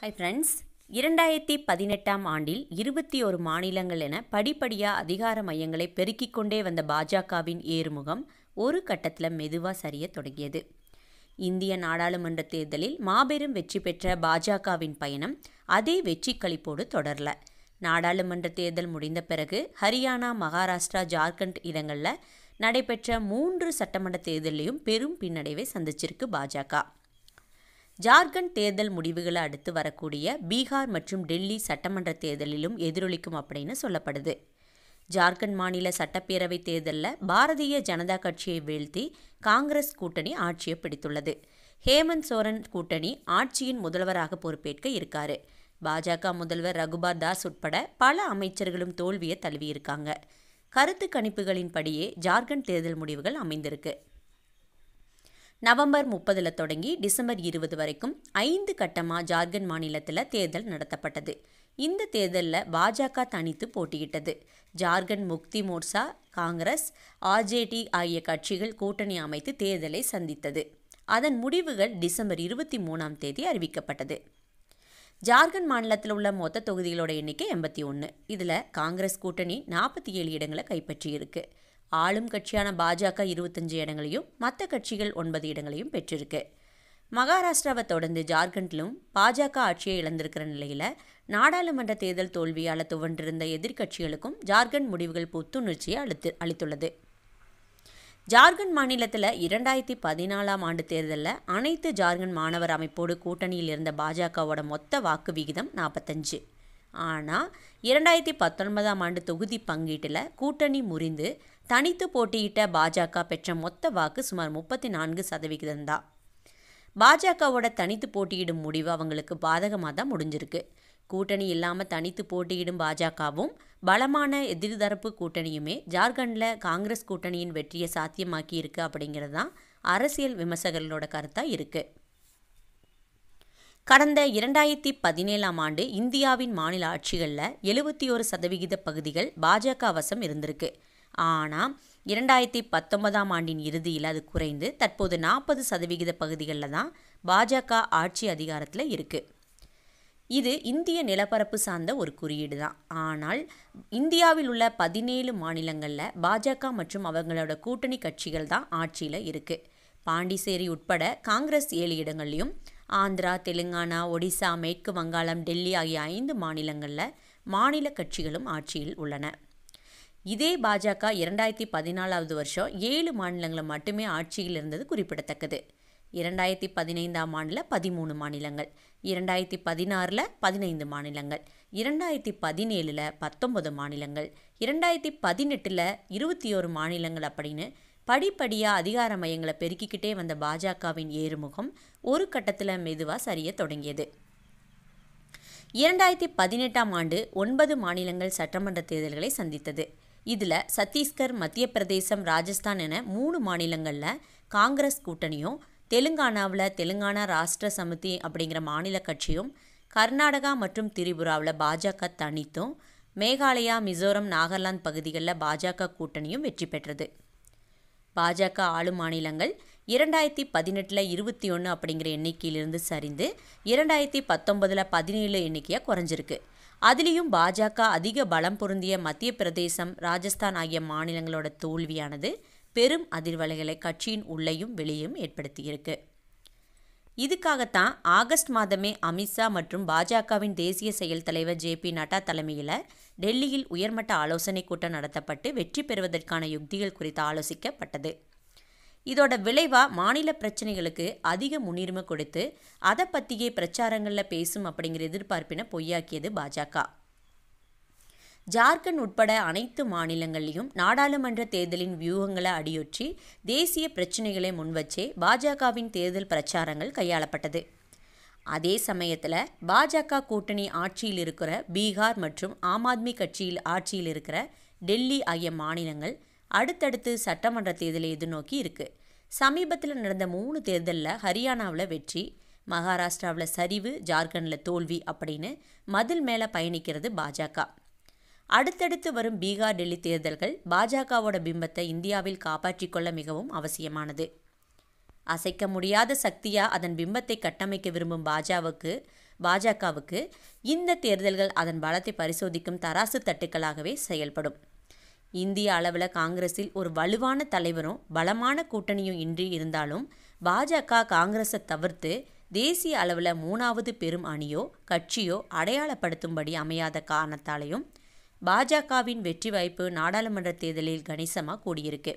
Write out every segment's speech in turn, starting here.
hi friends இரண்டாயிரத்தி பதினெட்டாம் ஆண்டில் இருபத்தி ஒரு மாநிலங்கள் என படிப்படியாக அதிகார மையங்களை பெருக்கிக் கொண்டே வந்த பாஜகவின் ஏறுமுகம் ஒரு கட்டத்தில் மெதுவாக சரிய தொடங்கியது இந்திய நாடாளுமன்ற தேர்தலில் மாபெரும் வெற்றி பெற்ற பாஜகவின் பயணம் அதே வெற்றி கழிப்போடு தொடரல நாடாளுமன்ற தேர்தல் முடிந்த பிறகு ஹரியானா மகாராஷ்டிரா ஜார்க்கண்ட் இடங்களில் நடைபெற்ற மூன்று சட்டமன்ற தேர்தலையும் பெரும் பின்னடைவை சந்திச்சிருக்கு பாஜக ஜார்க்கண்ட் தேர்தல் முடிவுகளை அடுத்து வரக்கூடிய பீகார் மற்றும் டெல்லி சட்டமன்ற தேர்தலிலும் எதிரொலிக்கும் அப்படின்னு சொல்லப்படுது ஜார்க்கண்ட் மாநில சட்டப்பேரவை தேர்தலில் பாரதிய ஜனதா கட்சியை வீழ்த்தி காங்கிரஸ் கூட்டணி ஆட்சியை பிடித்துள்ளது ஹேமந்த் சோரன் கூட்டணி ஆட்சியின் முதல்வராக பொறுப்பேற்க இருக்காரு பாஜக முதல்வர் ரகுபார் தாஸ் உட்பட பல அமைச்சர்களும் தோல்வியை தழுவியிருக்காங்க கருத்து கணிப்புகளின்படியே ஜார்க்கண்ட் தேர்தல் முடிவுகள் அமைந்திருக்கு நவம்பர் முப்பதில் தொடங்கி டிசம்பர் இருபது வரைக்கும் ஐந்து கட்டமாக ஜார்க்கண்ட் மாநிலத்தில் தேர்தல் நடத்தப்பட்டது இந்த தேர்தலில் பாஜக தனித்து போட்டியிட்டது ஜார்க்கண்ட் முக்தி மோர்சா காங்கிரஸ் ஆர்ஜேடி ஆகிய கட்சிகள் கூட்டணி அமைத்து தேர்தலை சந்தித்தது அதன் முடிவுகள் டிசம்பர் இருபத்தி மூணாம் தேதி அறிவிக்கப்பட்டது ஜார்க்கண்ட் மாநிலத்தில் உள்ள மொத்த தொகுதிகளோட எண்ணிக்கை எண்பத்தி ஒன்று இதில் காங்கிரஸ் கூட்டணி நாற்பத்தி ஏழு இடங்களை கைப்பற்றியிருக்கு ஆளும் கட்சியான பாஜக இருபத்தஞ்சு இடங்களையும் மற்ற கட்சிகள் ஒன்பது இடங்களையும் பெற்றிருக்கு மகாராஷ்டிராவை தொடர்ந்து ஜார்க்கண்டிலும் பாஜக ஆட்சியை இழந்திருக்கிற நிலையில் நாடாளுமன்ற தேர்தல் தோல்வியால் துவண்டிருந்த எதிர்க்கட்சிகளுக்கும் ஜார்க்கண்ட் முடிவுகள் புத்துணர்ச்சியை அளித்து அளித்துள்ளது ஜார்க்கண்ட் மாநிலத்தில் இரண்டாயிரத்தி பதினாலாம் ஆண்டு தேர்தலில் அனைத்து ஜார்க்கண்ட் மாணவர் அமைப்போடு கூட்டணியில் இருந்த பாஜகவோட மொத்த வாக்கு விகிதம் நாற்பத்தஞ்சு ஆனால் இரண்டாயிரத்தி பத்தொன்பதாம் ஆண்டு தொகுதி பங்கீட்டில் கூட்டணி முறிந்து தனித்து போட்டியிட்ட பாஜக பெற்ற மொத்த வாக்கு சுமார் முப்பத்தி நான்கு சதவிகிதம் தான் பாஜகவோட தனித்து போட்டியிடும் முடிவு அவங்களுக்கு பாதகமாக தான் முடிஞ்சிருக்கு கூட்டணி இல்லாமல் தனித்து போட்டியிடும் பாஜகவும் பலமான எதிர்தரப்பு கூட்டணியுமே ஜார்க்கண்டில் காங்கிரஸ் கூட்டணியின் வெற்றியை சாத்தியமாக்கி இருக்குது அப்படிங்கிறது தான் அரசியல் விமர்சகர்களோட கருத்தாக இருக்குது கடந்த இரண்டாயிரத்தி பதினேழாம் ஆண்டு இந்தியாவின் மாநில ஆட்சிகளில் எழுபத்தி ஒரு சதவிகித பகுதிகள் பாஜக வசம் இருந்திருக்கு ஆனால் இரண்டாயிரத்தி பத்தொன்பதாம் ஆண்டின் இறுதியில் அது குறைந்து தற்போது நாற்பது சதவிகித பகுதிகளில் தான் பாஜக ஆட்சி அதிகாரத்தில் இருக்குது இது இந்திய நிலப்பரப்பு சார்ந்த ஒரு குறியீடு தான் ஆனால் இந்தியாவில் உள்ள பதினேழு மாநிலங்களில் பாஜக மற்றும் அவங்களோட கூட்டணி கட்சிகள் தான் ஆட்சியில் இருக்குது பாண்டிச்சேரி உட்பட காங்கிரஸ் ஏழு இடங்கள்லையும் ஆந்திரா தெலுங்கானா ஒடிசா மேற்கு வங்காளம் டெல்லி ஆகிய ஐந்து மாநிலங்களில் மாநில கட்சிகளும் ஆட்சியில் உள்ளன இதே பாஜக இரண்டாயிரத்தி பதினாலாவது வருஷம் ஏழு மாநிலங்களில் மட்டுமே ஆட்சியில் இருந்தது குறிப்பிடத்தக்கது இரண்டாயிரத்தி பதினைந்தாம் ஆண்டில் பதிமூணு மாநிலங்கள் இரண்டாயிரத்தி பதினாறில் பதினைந்து மாநிலங்கள் இரண்டாயிரத்தி பதினேழில் பத்தொன்பது மாநிலங்கள் இரண்டாயிரத்தி பதினெட்டில் இருபத்தி ஒரு மாநிலங்கள் அப்படின்னு படிப்படியாக அதிகார மையங்களை பெருக்கிக்கிட்டே வந்த பாஜகவின் ஏறுமுகம் ஒரு கட்டத்தில் மெதுவாக சரிய தொடங்கியது இரண்டாயிரத்தி பதினெட்டாம் ஆண்டு ஒன்பது மாநிலங்கள் சட்டமன்ற தேர்தல்களை சந்தித்தது இதில் சத்தீஸ்கர் மத்திய பிரதேசம் ராஜஸ்தான் என மூணு மாநிலங்களில் காங்கிரஸ் கூட்டணியும் தெலுங்கானாவில் தெலுங்கானா ராஷ்டிர சமிதி அப்படிங்கிற மாநில கட்சியும் கர்நாடகா மற்றும் திரிபுராவில் பாஜக தனித்தும் மேகாலயா மிசோரம் நாகாலாந்து பகுதிகளில் பாஜக கூட்டணியும் வெற்றி பெற்றது பாஜக ஆளும் மாநிலங்கள் இரண்டாயிரத்தி பதினெட்டில் இருபத்தி ஒன்று அப்படிங்கிற எண்ணிக்கையிலிருந்து சரிந்து இரண்டாயிரத்தி பத்தொன்பதில் பதினேழு எண்ணிக்கையாக குறைஞ்சிருக்கு அதுலேயும் பாஜக அதிக பலம் பொருந்திய மத்திய பிரதேசம் ராஜஸ்தான் ஆகிய மாநிலங்களோட தோல்வியானது பெரும் அதிர்வலைகளை கட்சியின் உள்ளேயும் வெளியும் ஏற்படுத்தியிருக்கு இதுக்காகத்தான் ஆகஸ்ட் மாதமே அமித்ஷா மற்றும் பாஜகவின் தேசிய செயல் தலைவர் ஜே பி நட்டா தலைமையில் டெல்லியில் உயர்மட்ட ஆலோசனைக் கூட்டம் நடத்தப்பட்டு வெற்றி பெறுவதற்கான யுக்திகள் குறித்து ஆலோசிக்கப்பட்டது இதோட விளைவாக மாநில பிரச்சனைகளுக்கு அதிக முன்னுரிமை கொடுத்து அதை பற்றியே பிரச்சாரங்களில் பேசும் அப்படிங்கிற எதிர்பார்ப்பினை பொய்யாக்கியது பாஜக ஜார்க்கண்ட் உட்பட அனைத்து மாநிலங்களிலும் நாடாளுமன்ற தேர்தலின் வியூகங்களை அடியொற்றி தேசிய பிரச்சினைகளை முன்வச்சே பாஜகவின் தேர்தல் பிரச்சாரங்கள் கையாளப்பட்டது அதே சமயத்தில் பாஜக கூட்டணி ஆட்சியில் இருக்கிற பீகார் மற்றும் ஆம் ஆத்மி கட்சியில் ஆட்சியில் இருக்கிற டெல்லி ஆகிய மாநிலங்கள் அடுத்தடுத்து சட்டமன்ற தேர்தலை எதிர்நோக்கி இருக்குது சமீபத்தில் நடந்த மூணு தேர்தலில் ஹரியானாவில் வெற்றி மகாராஷ்டிராவில் சரிவு ஜார்க்கண்டில் தோல்வி அப்படின்னு மதில் மேலே பயணிக்கிறது பாஜக அடுத்தடுத்து வரும் பீகார் டெல்லி தேர்தல்கள் பாஜகவோட பிம்பத்தை இந்தியாவில் காப்பாற்றிக் கொள்ள மிகவும் அவசியமானது அசைக்க முடியாத சக்தியா அதன் பிம்பத்தை கட்டமைக்க விரும்பும் பாஜாவுக்கு பாஜகவுக்கு இந்த தேர்தல்கள் அதன் பலத்தை பரிசோதிக்கும் தராசு தட்டுக்களாகவே செயல்படும் இந்திய அளவில் காங்கிரஸில் ஒரு வலுவான தலைவரும் பலமான கூட்டணியும் இன்றி இருந்தாலும் பாஜக காங்கிரஸை தவிர்த்து தேசிய அளவில் மூணாவது பெரும் அணியோ கட்சியோ அடையாளப்படுத்தும்படி அமையாத காரணத்தாலேயும் பாஜகவின் வெற்றி வாய்ப்பு நாடாளுமன்ற தேர்தலில் கணிசமாக கூடியிருக்கு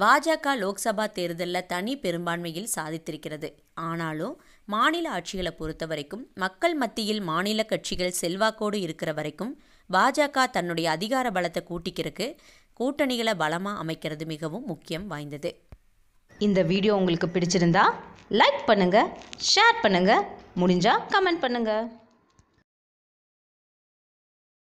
பாஜக லோக்சபா தேர்தலில் தனி பெரும்பான்மையில் சாதித்திருக்கிறது ஆனாலும் மாநில ஆட்சிகளை பொறுத்த வரைக்கும் மக்கள் மத்தியில் மாநில கட்சிகள் செல்வாக்கோடு இருக்கிற வரைக்கும் பாஜக தன்னுடைய அதிகார பலத்தை கூட்டிக்கிறதுக்கு கூட்டணிகளை பலமாக அமைக்கிறது மிகவும் முக்கியம் வாய்ந்தது இந்த வீடியோ உங்களுக்கு பிடிச்சிருந்தா லைக் பண்ணுங்கள் ஷேர் பண்ணுங்கள் முடிஞ்சால் கமெண்ட் பண்ணுங்கள்